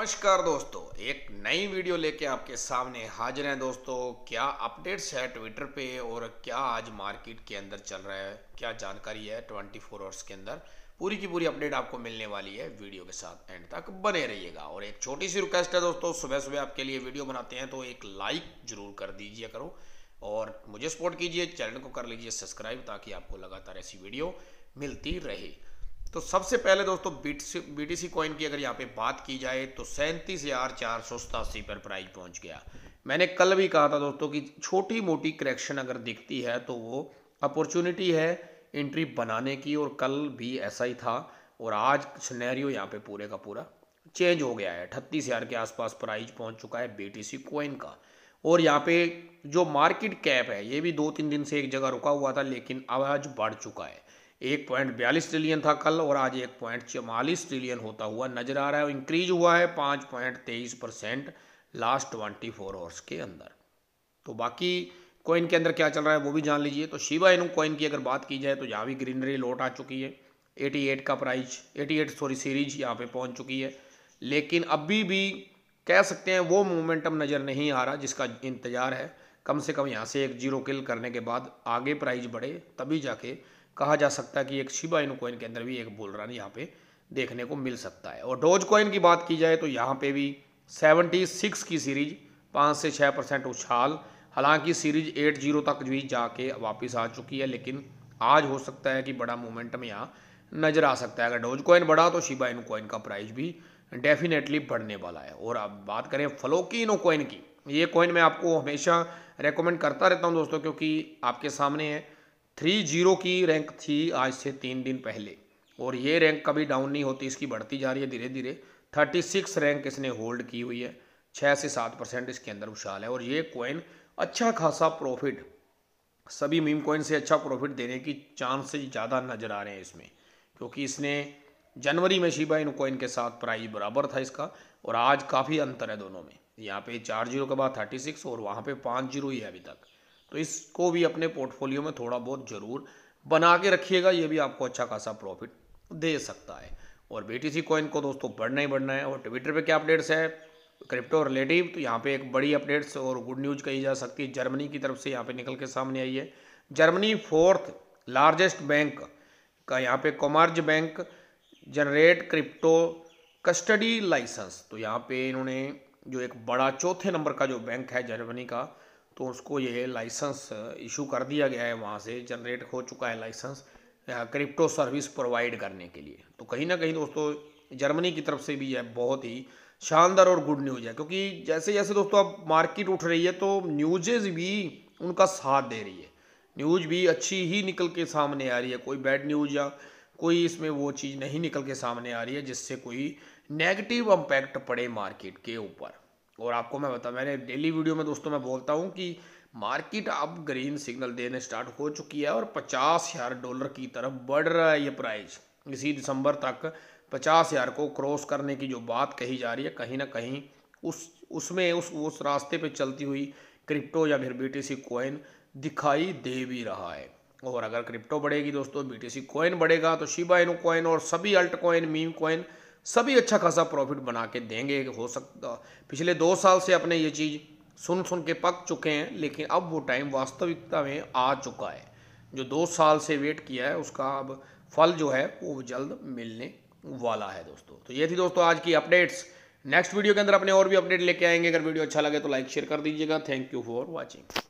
नमस्कार दोस्तों एक नई वीडियो लेके आपके सामने हाजिर हैं दोस्तों क्या अपडेट्स है ट्विटर पे और क्या आज मार्केट के अंदर चल रहा है क्या जानकारी है 24 फोर आवर्स के अंदर पूरी की पूरी अपडेट आपको मिलने वाली है वीडियो के साथ एंड तक बने रहिएगा और एक छोटी सी रिक्वेस्ट है दोस्तों सुबह सुबह आपके लिए वीडियो बनाते हैं तो एक लाइक जरूर कर दीजिए करो और मुझे सपोर्ट कीजिए चैनल को कर लीजिए सब्सक्राइब ताकि आपको लगातार ऐसी वीडियो मिलती रहे तो सबसे पहले दोस्तों बी टी सी कॉइन की अगर यहाँ पे बात की जाए तो सैंतीस हज़ार चार सौ सतासी पर प्राइस पहुंच गया मैंने कल भी कहा था दोस्तों कि छोटी मोटी करेक्शन अगर दिखती है तो वो अपॉर्चुनिटी है एंट्री बनाने की और कल भी ऐसा ही था और आज सिनेरियो यहाँ पे पूरे का पूरा चेंज हो गया है अठतीस हज़ार के आसपास प्राइस पहुंच चुका है बीटीसी कॉइन कोइन का और यहाँ पे जो मार्केट कैप है ये भी दो तीन दिन से एक जगह रुका हुआ था लेकिन अब आज बढ़ चुका है एक पॉइंट बयालीस ट्रिलियन था कल और आज एक पॉइंट चौवालीस ट्रिलियन होता हुआ नजर आ रहा है इंक्रीज हुआ है पाँच पॉइंट तेईस percent last twenty four hours के अंदर तो बाकी कॉइन के अंदर क्या चल रहा है वो भी जान लीजिए तो शिवा इनू कॉइन की अगर बात की जाए तो यहाँ भी ग्रीनरी लौट आ चुकी है एट का प्राइस एट सॉरी सीरीज यहाँ पर पहुँच चुकी है लेकिन अभी भी कह सकते हैं वो मोमेंटम नज़र नहीं आ रहा जिसका इंतज़ार है कम से कम यहाँ से एक जीरो किल करने के बाद आगे प्राइज बढ़े तभी जाके कहा जा सकता है कि एक शिबा इन कोइन के अंदर भी एक बुल रन यहाँ पे देखने को मिल सकता है और डोज कोइन की बात की जाए तो यहाँ पे भी 76 की सीरीज पाँच से छः परसेंट उछाल हालांकि सीरीज एट जीरो तक भी जाके वापस आ चुकी है लेकिन आज हो सकता है कि बड़ा मोमेंटम यहाँ नज़र आ सकता है अगर डोज कोइन बढ़ा तो शिबा इन कोइन का प्राइस भी डेफिनेटली बढ़ने वाला है और अब बात करें फ्लोकी इनो कोइन की ये कोइन मैं आपको हमेशा रेकमेंड करता रहता हूँ दोस्तों क्योंकि आपके सामने है थ्री जीरो की रैंक थी आज से तीन दिन पहले और ये रैंक कभी डाउन नहीं होती इसकी बढ़ती जा रही है धीरे धीरे थर्टी सिक्स रैंक इसने होल्ड की हुई है छः से सात परसेंट इसके अंदर उछाल है और ये कॉइन अच्छा खासा प्रॉफिट सभी मीम कॉइन से अच्छा प्रॉफिट देने की चांस ज़्यादा नज़र आ रहे हैं इसमें क्योंकि इसने जनवरी में शिबा इन कॉइन के साथ प्राइस बराबर था इसका और आज काफ़ी अंतर है दोनों में यहाँ पे चार जीरो के बाद थर्टी सिक्स और वहाँ पे पाँच जीरो ही है अभी तक तो इसको भी अपने पोर्टफोलियो में थोड़ा बहुत ज़रूर बना के रखिएगा ये भी आपको अच्छा खासा प्रॉफिट दे सकता है और बी कॉइन को दोस्तों बढ़ना ही बढ़ना है और ट्विटर पर क्या अपडेट्स है क्रिप्टो रिलेटिव तो यहाँ पे एक बड़ी अपडेट्स और गुड न्यूज कही जा सकती है जर्मनी की तरफ से यहाँ पे निकल के सामने आई है जर्मनी फोर्थ लार्जेस्ट बैंक का यहाँ पे Commerz bank generate crypto custody licence तो यहाँ पे इन्होंने जो एक बड़ा चौथे नंबर का जो बैंक है जर्मनी का तो उसको यह लाइसेंस इशू कर दिया गया है वहाँ से जनरेट हो चुका है लाइसेंस क्रिप्टो सर्विस प्रोवाइड करने के लिए तो कहीं ना कहीं दोस्तों जर्मनी की तरफ से भी यह बहुत ही शानदार और गुड न्यूज़ है क्योंकि जैसे जैसे दोस्तों अब मार्केट उठ रही है तो न्यूजेज भी उनका साथ दे रही है न्यूज भी अच्छी ही निकल के सामने आ रही है कोई बैड न्यूज या कोई इसमें वो चीज़ नहीं निकल के सामने आ रही है जिससे कोई नेगेटिव इम्पैक्ट पड़े मार्केट के ऊपर और आपको मैं बता मैंने डेली वीडियो में दोस्तों मैं बोलता हूँ कि मार्केट अब ग्रीन सिग्नल देने स्टार्ट हो चुकी है और पचास हज़ार डॉलर की तरफ बढ़ रहा है ये प्राइस इसी दिसंबर तक पचास हज़ार को क्रॉस करने की जो बात कही जा रही है कहीं ना कहीं उस उसमें उस उस रास्ते पे चलती हुई क्रिप्टो या फिर बीटीसी कॉइन दिखाई दे भी रहा है और अगर क्रिप्टो बढ़ेगी दोस्तों बीटीसी कॉइन बढ़ेगा तो शिबा एनो कॉइन और सभी अल्ट कॉइन मीम कॉइन सभी अच्छा खासा प्रॉफिट बना के देंगे हो सकता पिछले दो साल से अपने ये चीज़ सुन सुन के पक चुके हैं लेकिन अब वो टाइम वास्तविकता में आ चुका है जो दो साल से वेट किया है उसका अब फल जो है वो जल्द मिलने वाला है दोस्तों तो ये थी दोस्तों आज की अपडेट्स नेक्स्ट वीडियो के अंदर अपने और भी अपडेट लेके आएंगे अगर वीडियो अच्छा लगे तो लाइक शेयर कर दीजिएगा थैंक यू फॉर वॉचिंग